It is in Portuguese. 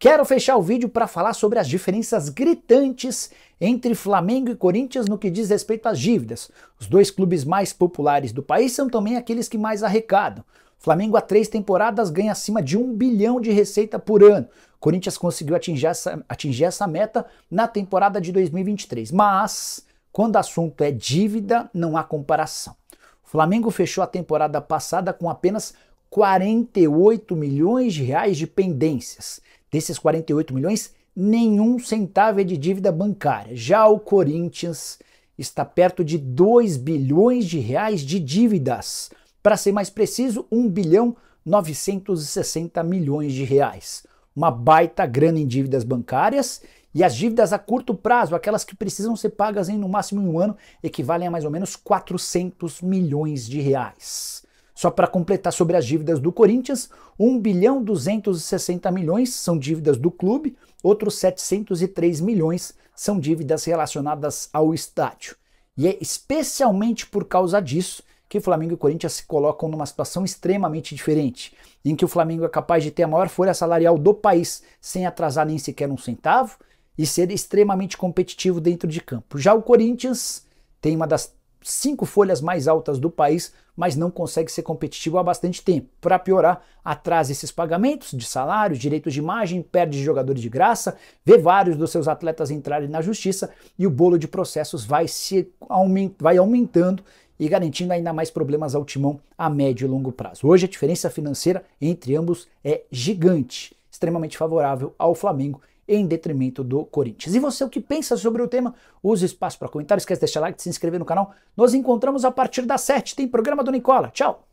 Quero fechar o vídeo para falar sobre as diferenças gritantes entre Flamengo e Corinthians no que diz respeito às dívidas. Os dois clubes mais populares do país são também aqueles que mais arrecadam. Flamengo há três temporadas ganha acima de um bilhão de receita por ano. Corinthians conseguiu atingir essa, atingir essa meta na temporada de 2023. Mas, quando o assunto é dívida, não há comparação. O Flamengo fechou a temporada passada com apenas 48 milhões de reais de pendências. Desses 48 milhões, nenhum centavo é de dívida bancária. Já o Corinthians está perto de 2 bilhões de reais de dívidas. Para ser mais preciso, 1 bilhão 960 milhões de reais. Uma baita grana em dívidas bancárias e as dívidas a curto prazo, aquelas que precisam ser pagas em no máximo um ano, equivalem a mais ou menos 400 milhões de reais. Só para completar sobre as dívidas do Corinthians, 1 bilhão 260 milhões são dívidas do clube, outros 703 milhões são dívidas relacionadas ao estádio. E é especialmente por causa disso que Flamengo e Corinthians se colocam numa situação extremamente diferente, em que o Flamengo é capaz de ter a maior folha salarial do país sem atrasar nem sequer um centavo e ser extremamente competitivo dentro de campo. Já o Corinthians tem uma das cinco folhas mais altas do país, mas não consegue ser competitivo há bastante tempo. Para piorar, atrasa esses pagamentos de salários, direitos de imagem, perde jogadores de graça, vê vários dos seus atletas entrarem na justiça e o bolo de processos vai se aument vai aumentando e garantindo ainda mais problemas ao timão a médio e longo prazo. Hoje a diferença financeira entre ambos é gigante, extremamente favorável ao Flamengo em detrimento do Corinthians. E você, o que pensa sobre o tema? Use espaço para comentários, esquece de deixar like, de se inscrever no canal. Nós encontramos a partir das 7, tem programa do Nicola. Tchau!